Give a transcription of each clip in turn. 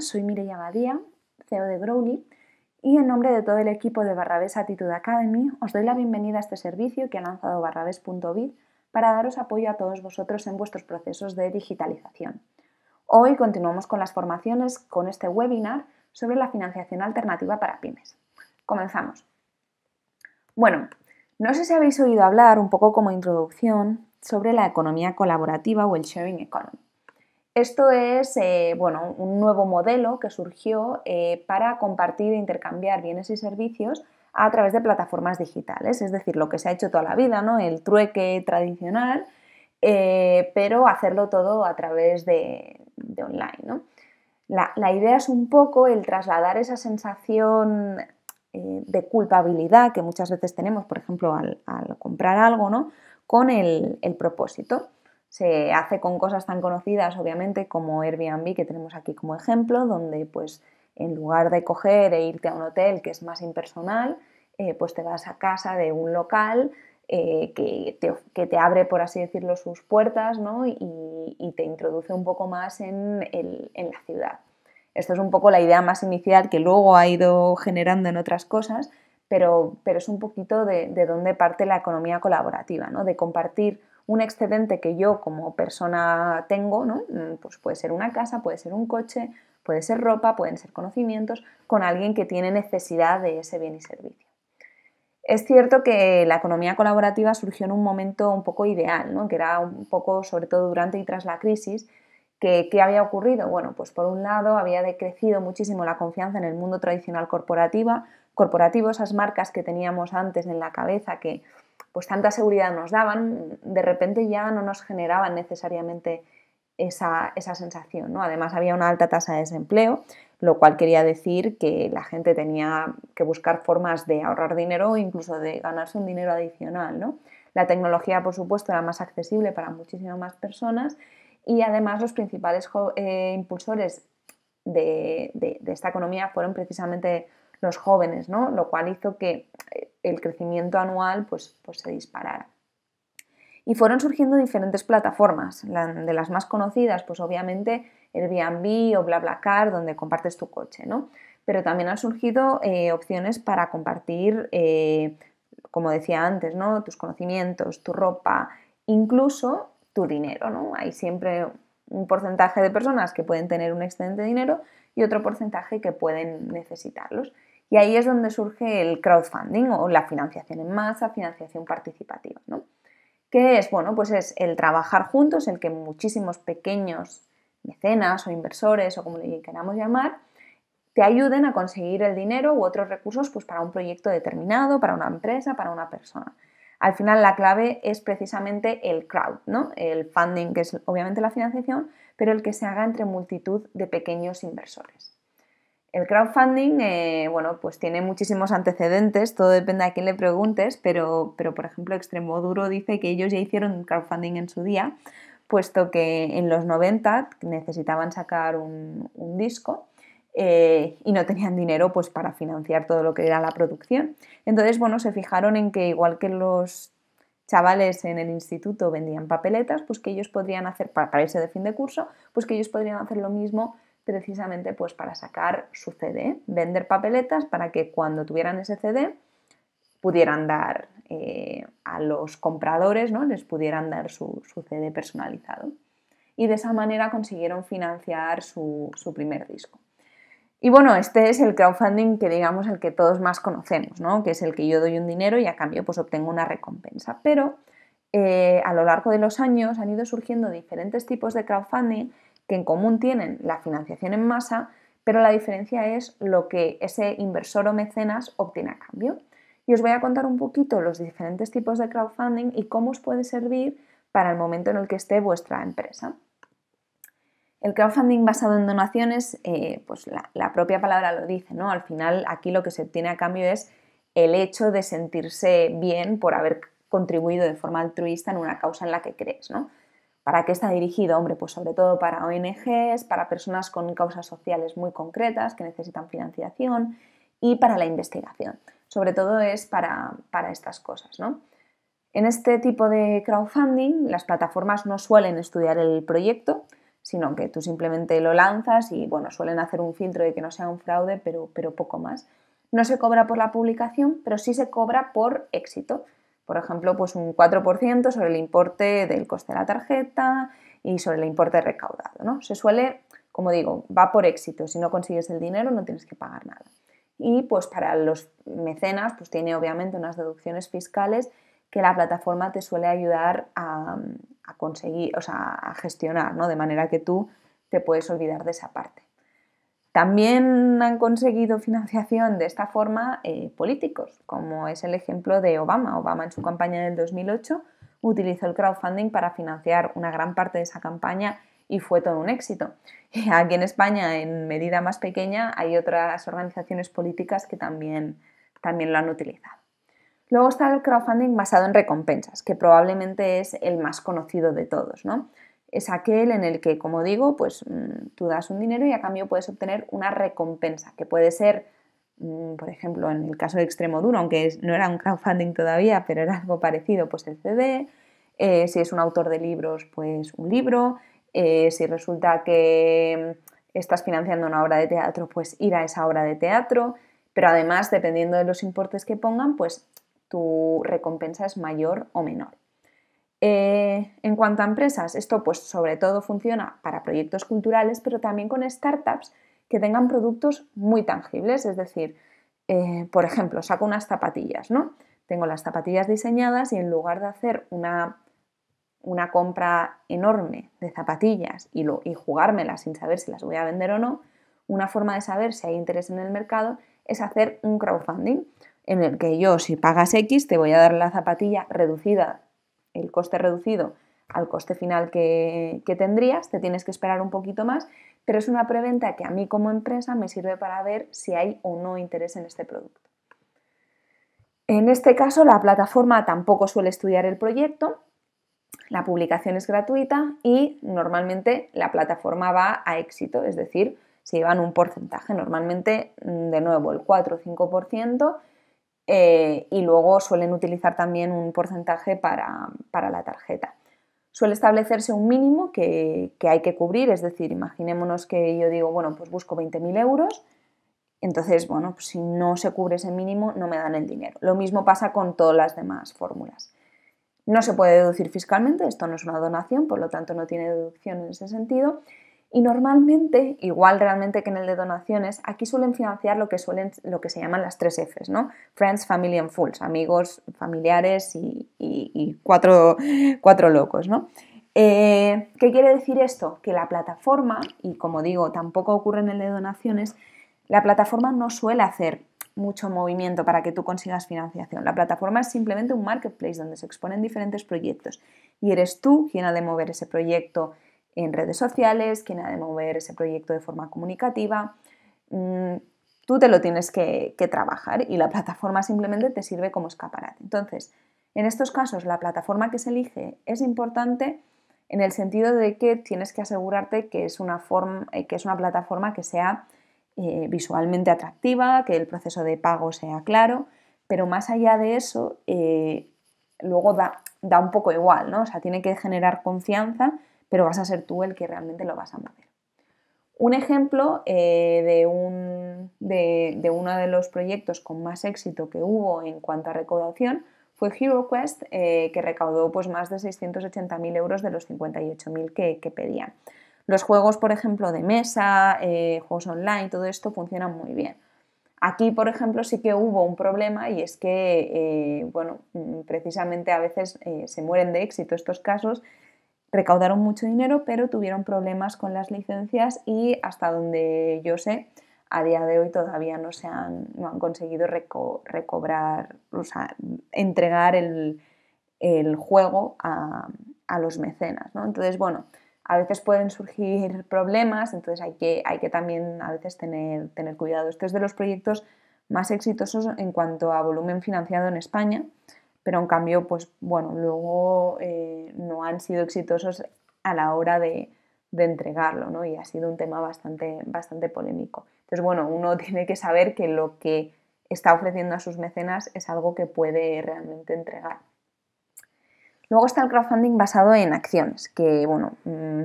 Soy Mireia Badía, CEO de Growly, y en nombre de todo el equipo de Barrabés Attitude Academy os doy la bienvenida a este servicio que ha lanzado barrabés.biz para daros apoyo a todos vosotros en vuestros procesos de digitalización. Hoy continuamos con las formaciones con este webinar sobre la financiación alternativa para pymes. Comenzamos. Bueno, no sé si habéis oído hablar un poco como introducción sobre la economía colaborativa o el sharing economy. Esto es eh, un nuevo modelo que surgió eh, para compartir e intercambiar bienes y servicios a través de plataformas digitales, es decir, lo que se ha hecho toda la vida, el trueque tradicional, eh, pero hacerlo todo a través de, online. La, idea es un poco el trasladar esa sensación de culpabilidad que muchas veces tenemos, por ejemplo, al, comprar algo, con el propósito se hace con cosas tan conocidas, obviamente, como Airbnb, que tenemos aquí como ejemplo, donde pues en lugar de coger e irte a un hotel que es más impersonal, eh, pues te vas a casa de un local eh, que, te, abre, por así decirlo, sus puertas ¿no? y, te introduce un poco más en, la ciudad. Esto es un poco la idea más inicial que luego ha ido generando en otras cosas, pero, pero es un poquito de, de dónde parte la economía colaborativa, ¿no? de compartir un excedente que yo como persona tengo, mm, pues puede ser una casa, puede ser un coche, puede ser ropa, pueden ser conocimientos, con alguien que tiene necesidad de ese bien y servicio. Es cierto que la economía colaborativa surgió en un momento un poco ideal, ¿no? que era un poco, sobre todo durante y tras la crisis, que, ¿qué había ocurrido? Bueno, pues por un lado había decrecido muchísimo la confianza en el mundo tradicional corporativa, corporativo, esas marcas que teníamos antes en la cabeza que pues tanta seguridad nos daban, de repente ya no nos generaban necesariamente esa, sensación. ¿no? Además había una alta tasa de desempleo, lo cual quería decir que la gente tenía que buscar formas de ahorrar dinero o incluso de ganarse un dinero adicional. La tecnología, por supuesto, era más accesible para muchísimas más personas y además los principales eh, impulsores de esta economía fueron precisamente los jóvenes, lo cual hizo que eh, el crecimiento anual pues, pues se disparara. Y fueron surgiendo diferentes plataformas, de las más conocidas, pues obviamente Airbnb o BlaBlaCar, donde compartes tu coche, Pero también han surgido eh, opciones para compartir, eh, como decía antes, Tus conocimientos, tu ropa, incluso tu dinero, Hay siempre un porcentaje de personas que pueden tener un excedente de dinero y otro porcentaje que pueden necesitarlos. Y ahí es donde surge el crowdfunding o la financiación en masa, financiación participativa. ¿no? ¿Qué es? Bueno, pues es el trabajar juntos, el que muchísimos pequeños mecenas o inversores o como le queramos llamar, te ayuden a conseguir el dinero u otros recursos pues, para un proyecto determinado, para una empresa, para una persona. Al final la clave es precisamente el crowd, ¿no? el funding, que es obviamente la financiación, pero el que se haga entre multitud de pequeños inversores. El crowdfunding, eh, bueno, pues tiene muchísimos antecedentes, todo depende a quién le preguntes, pero, pero por ejemplo Extremoduro dice que ellos ya hicieron crowdfunding en su día, puesto que en los 90 necesitaban sacar un, disco eh, y no tenían dinero pues, para financiar todo lo que era la producción. Entonces, bueno, se fijaron en que igual que los chavales en el instituto vendían papeletas, pues que ellos podrían hacer, para, irse de fin de curso, pues que ellos podrían hacer lo mismo precisamente pues para sacar su CD, vender papeletas para que cuando tuvieran ese CD pudieran dar eh, a los compradores, ¿no? les pudieran dar su, CD personalizado. Y de esa manera consiguieron financiar su, primer disco. Y bueno, este es el crowdfunding que digamos el que todos más conocemos, ¿no? que es el que yo doy un dinero y a cambio pues obtengo una recompensa. Pero eh, a lo largo de los años han ido surgiendo diferentes tipos de crowdfunding que en común tienen la financiación en masa, pero la diferencia es lo que ese inversor o mecenas obtiene a cambio. Y os voy a contar un poquito los diferentes tipos de crowdfunding y cómo os puede servir para el momento en el que esté vuestra empresa. El crowdfunding basado en donaciones, eh, pues la, la, propia palabra lo dice, ¿no? Al final aquí lo que se obtiene a cambio es el hecho de sentirse bien por haber contribuido de forma altruista en una causa en la que crees, ¿no? ¿Para qué está dirigido? Hombre, pues sobre todo para ONGs, para personas con causas sociales muy concretas que necesitan financiación y para la investigación. Sobre todo es para, estas cosas, ¿no? En este tipo de crowdfunding las plataformas no suelen estudiar el proyecto, sino que tú simplemente lo lanzas y bueno, suelen hacer un filtro de que no sea un fraude, pero, pero poco más. No se cobra por la publicación, pero sí se cobra por éxito por ejemplo, pues un 4% sobre el importe del coste de la tarjeta y sobre el importe recaudado. ¿no? Se suele, como digo, va por éxito. Si no consigues el dinero no tienes que pagar nada. Y pues para los mecenas, pues tiene obviamente unas deducciones fiscales que la plataforma te suele ayudar a, conseguir, o sea, a gestionar, ¿no? De manera que tú te puedes olvidar de esa parte. También han conseguido financiación de esta forma eh, políticos, como es el ejemplo de Obama. Obama en su campaña del 2008 utilizó el crowdfunding para financiar una gran parte de esa campaña y fue todo un éxito. aquí en España, en medida más pequeña, hay otras organizaciones políticas que también, también lo han utilizado. Luego está el crowdfunding basado en recompensas, que probablemente es el más conocido de todos. ¿no? es aquel en el que, como digo, pues mm, tú das un dinero y a cambio puedes obtener una recompensa, que puede ser, mm, por ejemplo, en el caso de Extremo Duro, aunque no era un crowdfunding todavía, pero era algo parecido, pues el CD, eh, si es un autor de libros, pues un libro, eh, si resulta que mm, estás financiando una obra de teatro, pues ir a esa obra de teatro, pero además, dependiendo de los importes que pongan, pues tu recompensa es mayor o menor. Eh, en cuanto a empresas, esto pues sobre todo funciona para proyectos culturales, pero también con startups que tengan productos muy tangibles, es decir, eh, por ejemplo, saco unas zapatillas, ¿no? Tengo las zapatillas diseñadas y en lugar de hacer una, una compra enorme de zapatillas y, lo, y jugármelas sin saber si las voy a vender o no, una forma de saber si hay interés en el mercado es hacer un crowdfunding en el que yo, si pagas X, te voy a dar la zapatilla reducida el coste reducido al coste final que, tendrías, te tienes que esperar un poquito más, pero es una preventa que a mí como empresa me sirve para ver si hay o no interés en este producto. En este caso, la plataforma tampoco suele estudiar el proyecto, la publicación es gratuita y normalmente la plataforma va a éxito, es decir, se llevan un porcentaje, normalmente de nuevo el 4 o 5% eh, y luego suelen utilizar también un porcentaje para, la tarjeta. Suele establecerse un mínimo que, que, hay que cubrir, es decir, imaginémonos que yo digo, bueno, pues busco 20.000 euros, entonces, bueno, pues si no se cubre ese mínimo, no me dan el dinero. Lo mismo pasa con todas las demás fórmulas. No se puede deducir fiscalmente, esto no es una donación, por lo tanto no tiene deducción en ese sentido, y normalmente, igual realmente que en el de donaciones, aquí suelen financiar lo que, suelen, lo que se llaman las tres Fs, ¿no? Friends, Family and Fools, amigos, familiares y, cuatro, locos, ¿no? Eh, ¿Qué quiere decir esto? Que la plataforma, y como digo, tampoco ocurre en el de donaciones, la plataforma no suele hacer mucho movimiento para que tú consigas financiación. La plataforma es simplemente un marketplace donde se exponen diferentes proyectos y eres tú quien ha de mover ese proyecto, en redes sociales, quien ha de mover ese proyecto de forma comunicativa. Mm, tú te lo tienes que, trabajar y la plataforma simplemente te sirve como escaparate. Entonces, en estos casos, la plataforma que se elige es importante en el sentido de que tienes que asegurarte que es una, forma, eh, que es una plataforma que sea eh, visualmente atractiva, que el proceso de pago sea claro, pero más allá de eso, eh, luego da, un poco igual, ¿no? O sea, tiene que generar confianza pero vas a ser tú el que realmente lo vas a mover. Un ejemplo eh, de, un, de, uno de los proyectos con más éxito que hubo en cuanto a recaudación fue HeroQuest, eh, que recaudó pues, más de 680.000 euros de los 58.000 que, que pedían. Los juegos, por ejemplo, de mesa, eh, juegos online, todo esto funciona muy bien. Aquí, por ejemplo, sí que hubo un problema y es que, bueno, mm, precisamente a veces se mueren de éxito estos casos recaudaron mucho dinero, pero tuvieron problemas con las licencias y hasta donde yo sé, a día de hoy todavía no se han, conseguido recobrar, o sea, entregar el, juego a, los mecenas, Entonces, bueno, a veces pueden surgir problemas, entonces hay que, hay que también a veces tener, tener cuidado. Este es de los proyectos más exitosos en cuanto a volumen financiado en España, pero en cambio, pues bueno, luego eh, no han sido exitosos a la hora de, entregarlo, ¿no? Y ha sido un tema bastante, bastante polémico. Entonces, bueno, uno tiene que saber que lo que está ofreciendo a sus mecenas es algo que puede realmente entregar. Luego está el crowdfunding basado en acciones, que bueno, mm,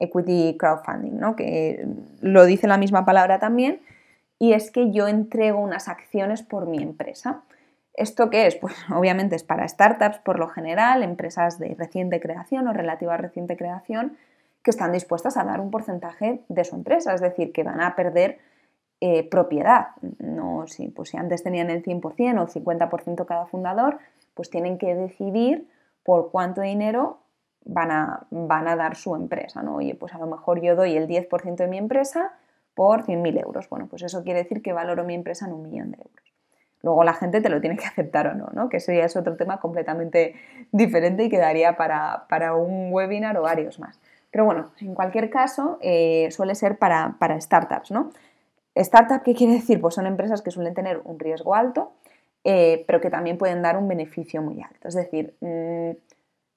equity crowdfunding, ¿no? que mm, lo dice la misma palabra también, y es que yo entrego unas acciones por mi empresa. ¿Esto qué es? Pues obviamente es para startups por lo general, empresas de reciente creación o relativa reciente creación, que están dispuestas a dar un porcentaje de su empresa, es decir, que van a perder eh, propiedad. No, si, pues si antes tenían el 100% o el 50% cada fundador, pues tienen que decidir por cuánto dinero van a, van a dar su empresa. ¿no? Oye, pues a lo mejor yo doy el 10% de mi empresa por 100.000 euros. Bueno, pues eso quiere decir que valoro mi empresa en un millón de euros. Luego la gente te lo tiene que aceptar o no, ¿no? Que sería ya es otro tema completamente diferente y quedaría para, un webinar o varios más. Pero bueno, en cualquier caso, eh, suele ser para, startups, ¿no? Startup, ¿qué quiere decir? Pues son empresas que suelen tener un riesgo alto, eh, pero que también pueden dar un beneficio muy alto. Es decir, mm,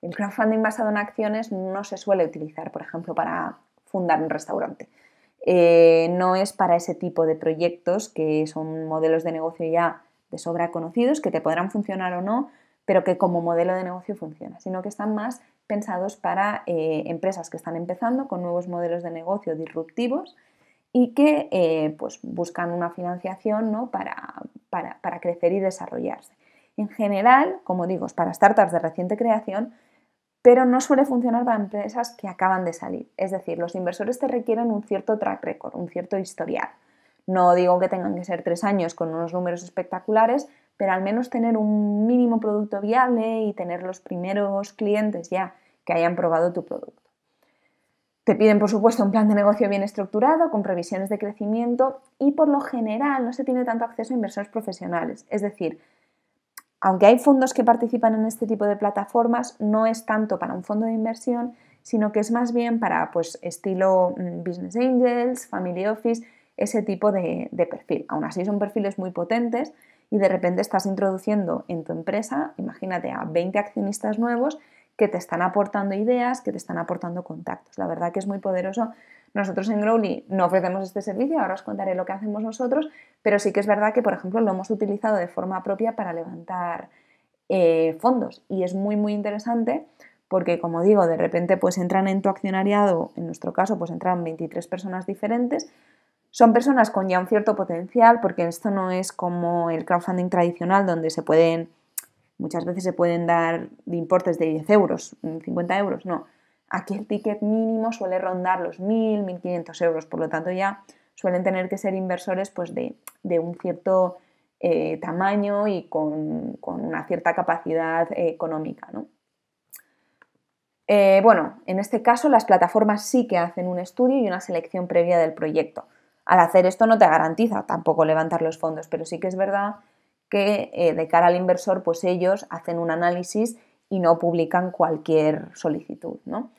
el crowdfunding basado en acciones no se suele utilizar, por ejemplo, para fundar un restaurante. Eh, no es para ese tipo de proyectos que son modelos de negocio ya de sobra conocidos que te podrán funcionar o no, pero que como modelo de negocio funciona, sino que están más pensados para eh, empresas que están empezando con nuevos modelos de negocio disruptivos y que eh, pues buscan una financiación ¿no? para, para, para, crecer y desarrollarse. En general, como digo, es para startups de reciente creación, pero no suele funcionar para empresas que acaban de salir. Es decir, los inversores te requieren un cierto track record, un cierto historial. No digo que tengan que ser tres años con unos números espectaculares, pero al menos tener un mínimo producto viable y tener los primeros clientes ya que hayan probado tu producto. Te piden, por supuesto, un plan de negocio bien estructurado, con previsiones de crecimiento y por lo general no se tiene tanto acceso a inversores profesionales. Es decir, aunque hay fondos que participan en este tipo de plataformas, no es tanto para un fondo de inversión, sino que es más bien para pues, estilo mm, business angels, family office, ese tipo de, perfil. Aún así son perfiles muy potentes y de repente estás introduciendo en tu empresa, imagínate, a 20 accionistas nuevos que te están aportando ideas, que te están aportando contactos. La verdad que es muy poderoso. Nosotros en Growly no ofrecemos este servicio, ahora os contaré lo que hacemos nosotros, pero sí que es verdad que, por ejemplo, lo hemos utilizado de forma propia para levantar eh, fondos y es muy, muy interesante porque, como digo, de repente pues entran en tu accionariado, en nuestro caso, pues entran 23 personas diferentes, son personas con ya un cierto potencial, porque esto no es como el crowdfunding tradicional, donde se pueden, muchas veces se pueden dar importes de 10 euros, 50 euros, no. Aquí el ticket mínimo suele rondar los 1.000, 1.500 euros, por lo tanto ya suelen tener que ser inversores pues, de, un cierto eh, tamaño y con, una cierta capacidad económica. Eh, bueno, en este caso las plataformas sí que hacen un estudio y una selección previa del proyecto al hacer esto no te garantiza tampoco levantar los fondos, pero sí que es verdad que eh, de cara al inversor, pues ellos hacen un análisis y no publican cualquier solicitud. ¿no?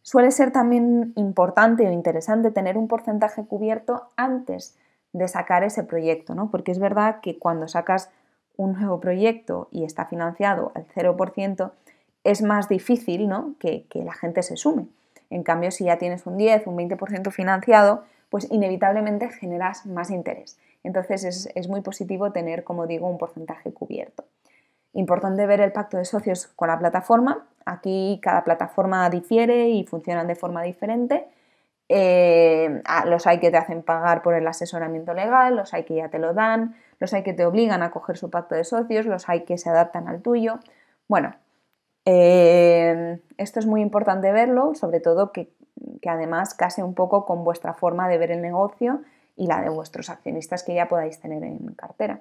Suele ser también importante o interesante tener un porcentaje cubierto antes de sacar ese proyecto, ¿no? porque es verdad que cuando sacas un nuevo proyecto y está financiado al 0%, es más difícil ¿no? que, que la gente se sume. En cambio, si ya tienes un 10, un 20% financiado, pues inevitablemente generas más interés. Entonces es, muy positivo tener, como digo, un porcentaje cubierto. Importante ver el pacto de socios con la plataforma. Aquí cada plataforma difiere y funcionan de forma diferente. Eh, los hay que te hacen pagar por el asesoramiento legal, los hay que ya te lo dan, los hay que te obligan a coger su pacto de socios, los hay que se adaptan al tuyo. Bueno, eh, esto es muy importante verlo, sobre todo que que además case un poco con vuestra forma de ver el negocio y la de vuestros accionistas que ya podáis tener en cartera.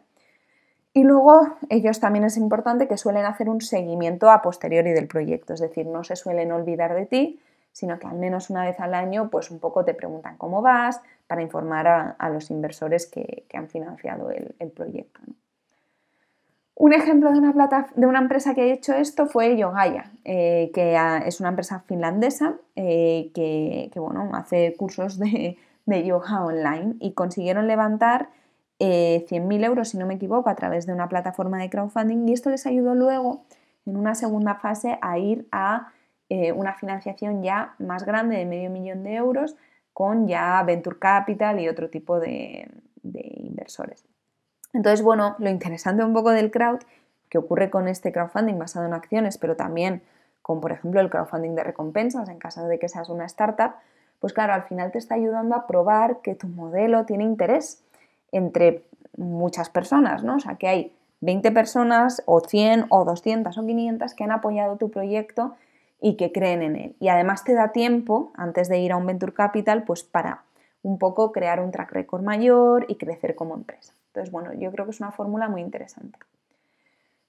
Y luego ellos también es importante que suelen hacer un seguimiento a posteriori del proyecto, es decir, no se suelen olvidar de ti, sino que al menos una vez al año pues un poco te preguntan cómo vas para informar a, los inversores que, han financiado el, proyecto. Un ejemplo de una, empresa que ha hecho esto fue Yogaya, eh, que es una empresa finlandesa eh, que, bueno, hace cursos de, yoga online y consiguieron levantar 100.000 eh, euros, si no me equivoco, a través de una plataforma de crowdfunding y esto les ayudó luego en una segunda fase a ir a una financiación ya más grande de medio millón de euros con ya Venture Capital y otro tipo de inversores. Entonces, bueno, lo interesante un poco del crowd, que ocurre con este crowdfunding basado en acciones, pero también con, por ejemplo, el crowdfunding de recompensas en caso de que seas una startup, pues claro, al final te está ayudando a probar que tu modelo tiene interés entre muchas personas, ¿no? O sea, que hay 20 personas o 100 o 200 o 500 que han apoyado tu proyecto y que creen en él. Y además te da tiempo, antes de ir a un Venture Capital, pues para un poco crear un track record mayor y crecer como empresa. Entonces, bueno, yo creo que es una fórmula muy interesante.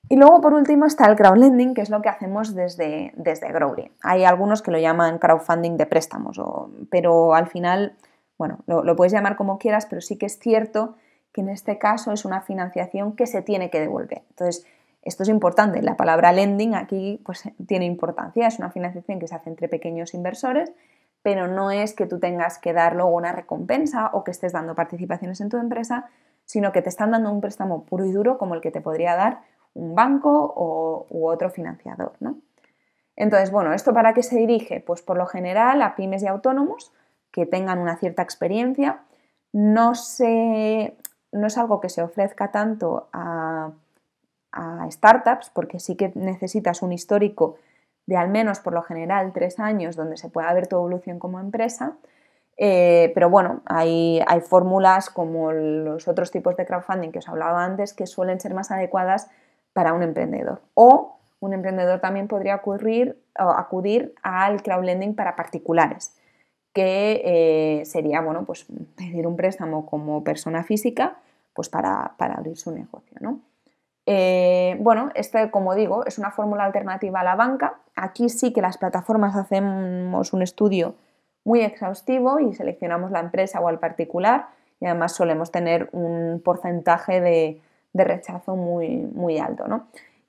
Y luego, por último, está el crowdlending, que es lo que hacemos desde, desde Growly. Hay algunos que lo llaman crowdfunding de préstamos, pero al final, bueno, lo, puedes llamar como quieras, pero sí que es cierto que en este caso es una financiación que se tiene que devolver. Entonces, esto es importante. La palabra lending aquí pues, tiene importancia. Es una financiación que se hace entre pequeños inversores, pero no es que tú tengas que dar luego una recompensa o que estés dando participaciones en tu empresa, sino que te están dando un préstamo puro y duro como el que te podría dar un banco u otro financiador. ¿no? Entonces, bueno, ¿esto para qué se dirige? Pues por lo general a pymes y autónomos que tengan una cierta experiencia. No, es algo que se ofrezca tanto a, a startups, porque sí que necesitas un histórico de al menos por lo general tres años donde se pueda ver tu evolución como empresa, eh, pero bueno, hay, fórmulas como los otros tipos de crowdfunding que os hablaba antes que suelen ser más adecuadas para un emprendedor. O un emprendedor también podría acudir al crowdlending para particulares, que eh, sería bueno, pues pedir un préstamo como persona física pues para, abrir su negocio. Eh, bueno, este, como digo, es una fórmula alternativa a la banca. Aquí sí que las plataformas hacemos un estudio muy exhaustivo y seleccionamos la empresa o al particular y además solemos tener un porcentaje de, rechazo muy, muy alto.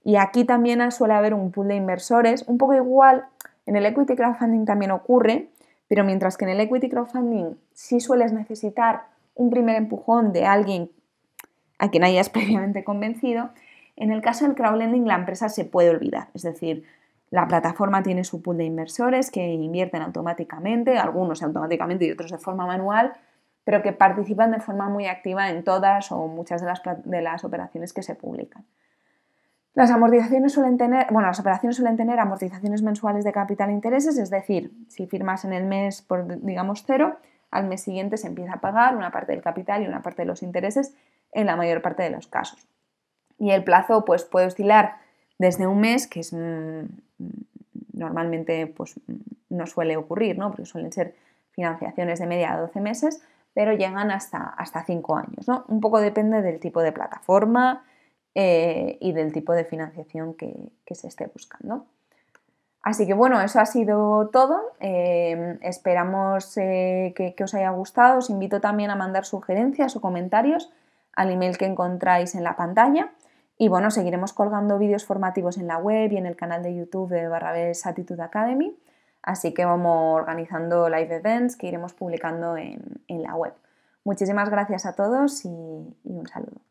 Y aquí también suele haber un pool de inversores, un poco igual, en el equity crowdfunding también ocurre, pero mientras que en el equity crowdfunding sí sueles necesitar un primer empujón de alguien a quien hayas previamente convencido, en el caso del crowdlending la empresa se puede olvidar, es decir, la plataforma tiene su pool de inversores que invierten automáticamente, algunos automáticamente y otros de forma manual, pero que participan de forma muy activa en todas o muchas de las, de las operaciones que se publican. Las amortizaciones suelen tener, bueno, las operaciones suelen tener amortizaciones mensuales de capital e intereses, es decir, si firmas en el mes por, digamos, cero, al mes siguiente se empieza a pagar una parte del capital y una parte de los intereses en la mayor parte de los casos. Y el plazo pues, puede oscilar desde un mes, que es mm, normalmente pues, no suele ocurrir, ¿no? porque suelen ser financiaciones de media a 12 meses, pero llegan hasta, hasta 5 años. Un poco depende del tipo de plataforma eh, y del tipo de financiación que, se esté buscando. Así que bueno, eso ha sido todo. Em, esperamos eh, que os haya gustado. Os invito también a mandar sugerencias o comentarios al email que encontráis en la pantalla. Y bueno, seguiremos colgando vídeos formativos en la web y en el canal de YouTube de Barrabés Attitude Academy, así que vamos organizando live events que iremos publicando en, la web. Muchísimas gracias a todos y un saludo.